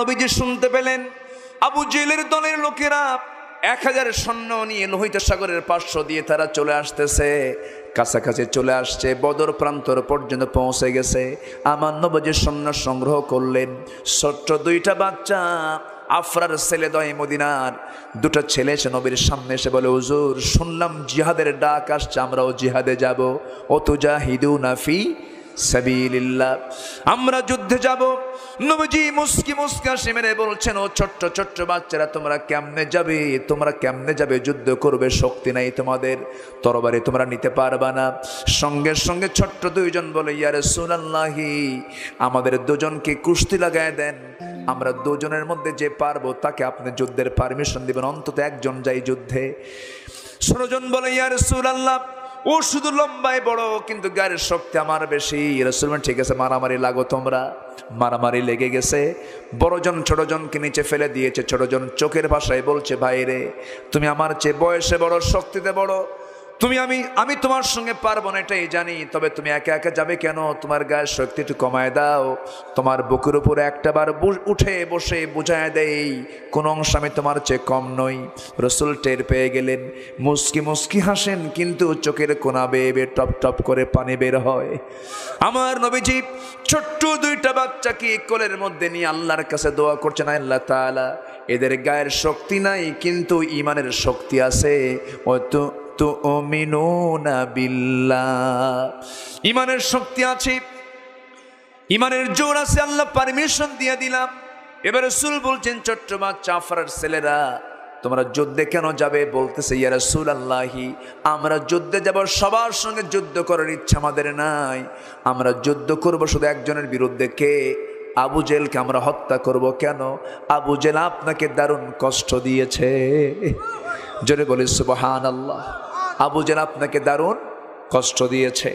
নবীজি শুনতে পেলেন আবু জেলের দলের লোকেরা এক হাজার সৈন্য নিয়ে লোহিত সাগরের পার্শ্ব দিয়ে তারা চলে আসতেছে কাছাকাছি চলে আসছে বদর প্রান্তর পর্যন্ত পৌঁছে গেছে আমার নবজের সৈন্য সংগ্রহ করলেন ছোট্ট দুইটা বাচ্চা আফরার ছেলে দয় মদিনার দুটো ছেলে এসে নবীর সামনে এসে বলে উজুর শুনলাম জিহাদের ডাক আসছে আমরাও জিহাদে যাব অতুজা হিদু নাফি সাবিলিল্লাহ আমরা যুদ্ধে যাব নবজি মুস্কি মুস্কা মেরে বলছেন ও ছোট্ট ছোট্ট বাচ্চারা তোমরা কেমনে যাবে তোমরা কেমনে যাবে যুদ্ধ করবে শক্তি নাই তোমাদের তরবারি তোমরা নিতে পারবা না সঙ্গে সঙ্গে ছোট্ট দুইজন বলে ইয়ারে সুনাল্লাহি আমাদের দুজনকে কুস্তি লাগায় দেন আমরা দুজনের মধ্যে যে পারবো তাকে আপনি যুদ্ধের পারমিশন দিবেন অন্তত একজন যাই যুদ্ধে ষোলোজন বলে ইয়ারে সুরাল্লাহ ও শুধু লম্বায় বড় কিন্তু গাড়ির শক্তি আমার বেশি রেস্টুরেন্ট ঠিক আছে মারামারি লাগো তোমরা মারামারি লেগে গেছে বড়জন ছোটজনকে নিচে ফেলে দিয়েছে ছোটজন চোখের ভাষায় বলছে ভাইরে তুমি আমার চেয়ে বয়সে বড় শক্তিতে বড় তুমি আমি আমি তোমার সঙ্গে পারবো না এটাই জানি তবে তুমি একে একা যাবে কেন তোমার গায়ের শক্তি একটু কমায় দাও তোমার বুকের উপর একটা বার উঠে বসে বুঝায় দেই কোন অংশ আমি তোমার চেয়ে কম নই রসুল টের পেয়ে গেলেন মুস্কি মুস্কি হাসেন কিন্তু চোখের কোনা বেয়ে বেয়ে টপ টপ করে পানি বের হয় আমার নবীজি ছোট্ট দুইটা বাচ্চাকে কোলের মধ্যে নিয়ে আল্লাহর কাছে দোয়া করছেন আল্লাহ তালা এদের গায়ের শক্তি নাই কিন্তু ইমানের শক্তি আছে ও তো তো ইমানের শক্তি আছে ইমানের জোর আছে আল্লাহ পারমিশন দিয়ে দিলাম এবারে সুল বলছেন চট্টমা চাফরার ছেলেরা তোমরা যুদ্ধে কেন যাবে বলতেছে ইয়ারা সুল আল্লাহি আমরা যুদ্ধে যাব সবার সঙ্গে যুদ্ধ করার ইচ্ছা আমাদের নাই আমরা যুদ্ধ করবো শুধু একজনের বিরুদ্ধে কে আবু জেলকে আমরা হত্যা করব কেন আবু জেল আপনাকে দারুণ কষ্ট দিয়েছে জোরে বলে সুবহান আল্লাহ আবু জেন আপনাকে দারুণ কষ্ট দিয়েছে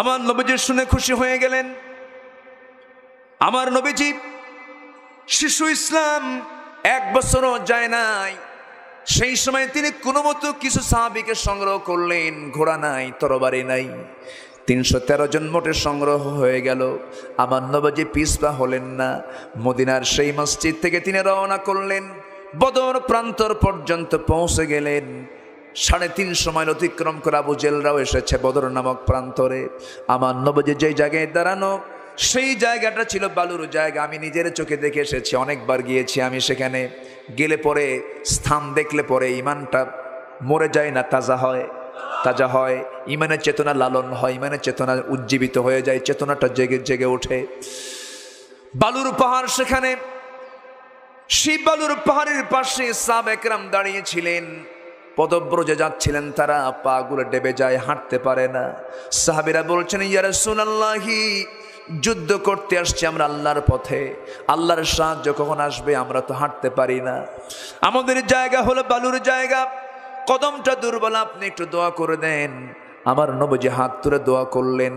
আমার নবীজি শুনে খুশি হয়ে গেলেন আমার নবীজি শিশু ইসলাম এক বছরও যায় নাই সেই সময় তিনি কোনো মতো কিছু সাহাবিকে সংগ্রহ করলেন ঘোড়া নাই তরবারি নাই তিনশো তেরো জন মোটে সংগ্রহ হয়ে গেল আমার নবাজি পিসপা হলেন না মদিনার সেই মসজিদ থেকে তিনি রওনা করলেন বদর প্রান্তর পর্যন্ত পৌঁছে গেলেন সাড়ে তিন সময় অতিক্রম করে আবু জেলরাও এসেছে বদর নামক প্রান্তরে আমার নবজে যেই জায়গায় দাঁড়ানো সেই জায়গাটা ছিল বালুর জায়গা আমি নিজের চোখে দেখে এসেছি অনেকবার গিয়েছি আমি সেখানে গেলে পরে স্থান দেখলে পরে ইমানটা মরে যায় না তাজা হয় তাজা হয় ইমানের চেতনা লালন হয় ইমানের চেতনা উজ্জীবিত হয়ে যায় চেতনাটা জেগে জেগে ওঠে বালুর পাহাড় সেখানে সেই বালুর পাহাড়ের পাশে সাব একরাম দাঁড়িয়েছিলেন পদব্রজে যাচ্ছিলেন তারা পাগুলো ডেবে যায় হাঁটতে পারে না সাহাবিরা বলছেন ইয়ারে সুনাল্লাহি যুদ্ধ করতে আসছি আমরা আল্লাহর পথে আল্লাহর সাহায্য কখন আসবে আমরা তো হাঁটতে পারি না আমাদের জায়গা হলো বালুর জায়গা কদমটা দুর্বল আপনি একটু দোয়া করে দেন আমার নবজি হাত তুলে দোয়া করলেন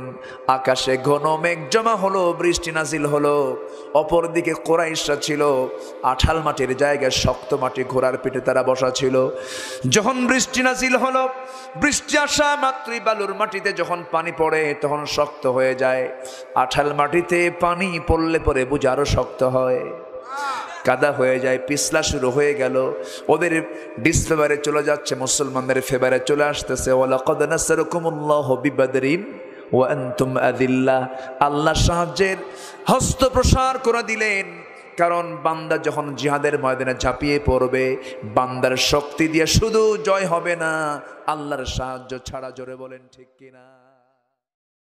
আকাশে ঘন মেঘ জমা হলো বৃষ্টি নাজিল হলো অপরদিকে কোরাইশা ছিল আঠাল মাটির জায়গায় শক্ত মাটি ঘোড়ার পিঠে তারা বসা ছিল যখন বৃষ্টি নাজিল হলো বৃষ্টি আসা মাত্রই বালুর মাটিতে যখন পানি পড়ে তখন শক্ত হয়ে যায় আঠাল মাটিতে পানি পড়লে পরে বুঝে আরও শক্ত হয় কাদা হয়ে যায় পিছলা শুরু হয়ে গেল ওদের ডিসফেভারে চলে যাচ্ছে মুসলমানদের ফেভারে চলে আসতেছে ও আল্লাহ সাহায্যের হস্ত প্রসার করে দিলেন কারণ বান্দা যখন জিহাদের ময়দানে ঝাঁপিয়ে পড়বে বান্দার শক্তি দিয়ে শুধু জয় হবে না আল্লাহর সাহায্য ছাড়া জোরে বলেন ঠিক কিনা